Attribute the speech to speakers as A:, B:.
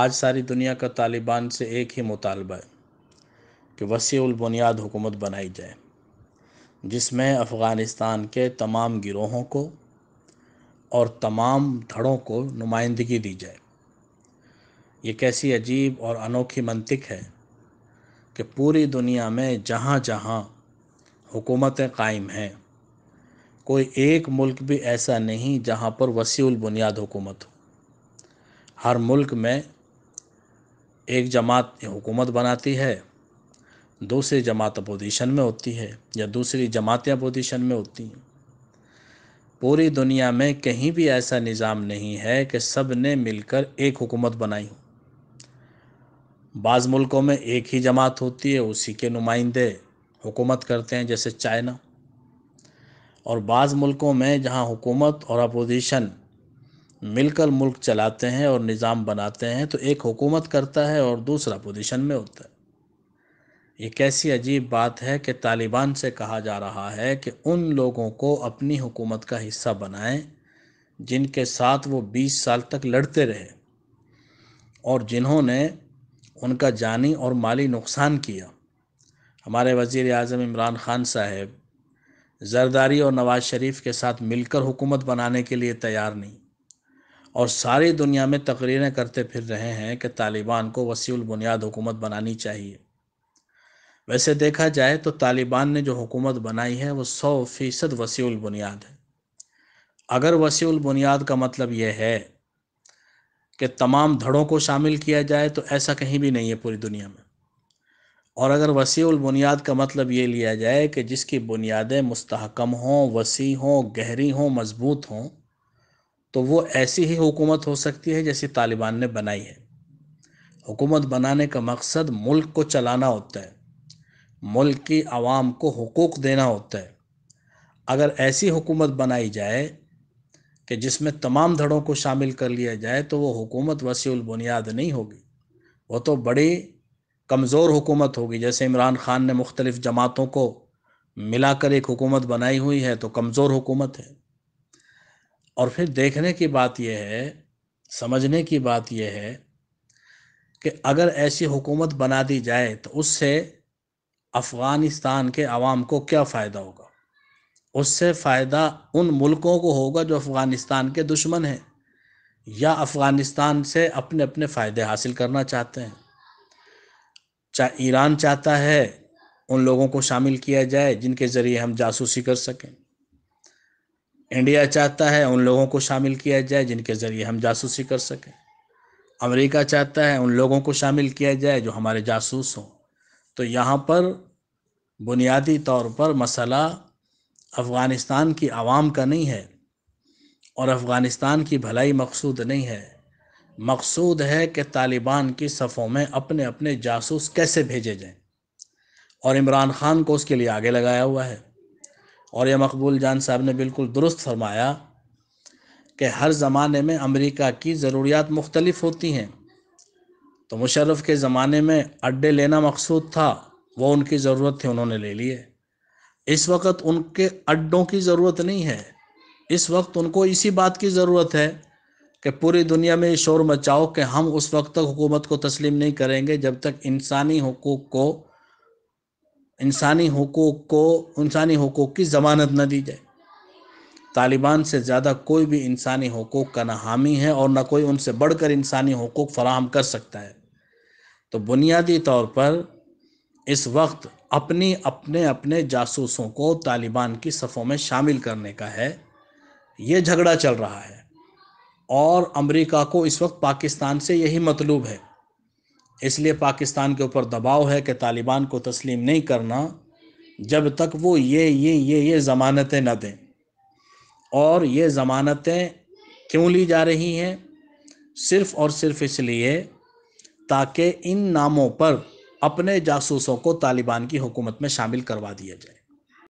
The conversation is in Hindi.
A: आज सारी दुनिया का तालिबान से एक ही मुतालबा है कि बुनियाद हुकूमत बनाई जाए जिसमें अफ़गानिस्तान के तमाम गिरोहों को और तमाम धड़ों को नुमाइंदगी दी जाए ये कैसी अजीब और अनोखी मंतिक है कि पूरी दुनिया में जहाँ जहाँ हुकूमतें कायम हैं कोई एक मुल्क भी ऐसा नहीं जहाँ पर वसीउल बुनियाद हुकूमत हो हर मुल्क में एक जमात हुकूमत बनाती है दूसरी जमात अपोजिशन में होती है या दूसरी जमातें अपोजिशन में होती हैं पूरी दुनिया में कहीं भी ऐसा निज़ाम नहीं है कि सब ने मिलकर एक हुकूमत बनाई हो बाज़ मुल्कों में एक ही जमात होती है उसी के नुमाइंदे हुकूमत करते हैं जैसे चाइना और बाज़ मुल्कों में जहां हुकूमत और अपोजिशन मिलकर मुल्क चलाते हैं और निज़ाम बनाते हैं तो एक हुकूमत करता है और दूसरा पोजीशन में होता है ये कैसी अजीब बात है कि तालिबान से कहा जा रहा है कि उन लोगों को अपनी हुकूमत का हिस्सा बनाएं जिनके साथ वो 20 साल तक लड़ते रहे और जिन्होंने उनका जानी और माली नुकसान किया हमारे वज़ी अजम इमरान ख़ान साहब जरदारी और नवाज़ शरीफ के साथ मिलकर हुकूमत बनाने के लिए तैयार नहीं और सारी दुनिया में तकरीरें करते फिर रहे हैं कि तालिबान को वसी बुनियाद हुकूमत बनानी चाहिए वैसे देखा जाए तो तालिबान ने जो हुकूमत बनाई है वो सौ फीसद वसी बुनियाद है अगर वसी बुनियाद का मतलब यह है कि तमाम धड़ों को शामिल किया जाए तो ऐसा कहीं भी नहीं है पूरी दुनिया में और अगर वसी बुनियाद का मतलब ये लिया जाए कि जिसकी बुनियादें मुस्तहकम हों वसी हों गहरी हों मजबूत हों तो वो ऐसी ही हुकूमत हो सकती है जैसी तालिबान ने बनाई है हुकूमत बनाने का मकसद मुल्क को चलाना होता है मुल्क की आवाम को हकूक़ देना होता है अगर ऐसी हुकूमत बनाई जाए कि जिसमें तमाम धड़ों को शामिल कर लिया जाए तो वो हुकूमत वसील बुनियाद नहीं होगी वो तो बड़ी कमज़ोर हुकूमत होगी जैसे इमरान ख़ान ने मुख्तलिफ़ जमातों को मिलाकर एक हुकूमत बनाई हुई है तो कमज़ोर हुकूमत है और फिर देखने की बात यह है समझने की बात यह है कि अगर ऐसी हुकूमत बना दी जाए तो उससे अफ़गानिस्तान के आवाम को क्या फ़ायदा होगा उससे फ़ायदा उन मुल्कों को होगा जो अफ़गानिस्तान के दुश्मन हैं या अफ़गानिस्तान से अपने अपने फ़ायदे हासिल करना चाहते हैं चाहे ईरान चाहता है उन लोगों को शामिल किया जाए जिनके ज़रिए हम जासूसी कर सकें इंडिया चाहता है उन लोगों को शामिल किया जाए जिनके ज़रिए हम जासूसी कर सकें अमेरिका चाहता है उन लोगों को शामिल किया जाए जो हमारे जासूस हों तो यहाँ पर बुनियादी तौर पर मसला अफ़गानिस्तान की आवाम का नहीं है और अफ़गानिस्तान की भलाई मकसूद नहीं है मकसूद है कि तालिबान की सफ़ों में अपने अपने जासूस कैसे भेजे जाएं और इमरान ख़ान को उसके लिए आगे लगाया हुआ है और यह मकबूल जान साहब ने बिल्कुल दुरुस्त फरमाया कि हर ज़माने में अमेरिका की ज़रूरियात मुख्तलिफ होती हैं तो मुशर्रफ के ज़माने में अड्डे लेना मकसूद था वो उनकी ज़रूरत थी उन्होंने ले लिए इस वक्त उनके अड्डों की ज़रूरत नहीं है इस वक्त उनको इसी बात की ज़रूरत है कि पूरी दुनिया में शोर मचाओ कि हम उस वक्त तक हुकूमत को तस्लीम नहीं करेंगे जब तक इंसानी हकूक़ को इंसानी हकूक़ को इंसानी हकूक़ की ज़मानत न दी जाए तालिबान से ज़्यादा कोई भी इंसानी हकूक़ का ना हामी है और ना कोई उनसे बढ़कर इंसानी हकूक़ फराहम कर सकता है तो बुनियादी तौर पर इस वक्त अपनी अपने अपने जासूसों को तालिबान की सफ़ों में शामिल करने का है ये झगड़ा चल रहा है और अमेरिका को इस वक्त पाकिस्तान से यही मतलूब है इसलिए पाकिस्तान के ऊपर दबाव है कि तालिबान को तस्लीम नहीं करना जब तक वो ये ये ये ये ज़मानतें न दें और ये ज़मानतें क्यों ली जा रही हैं सिर्फ़ और सिर्फ इसलिए ताकि इन नामों पर अपने जासूसों को तालिबान की हुकूमत में शामिल करवा दिया जाए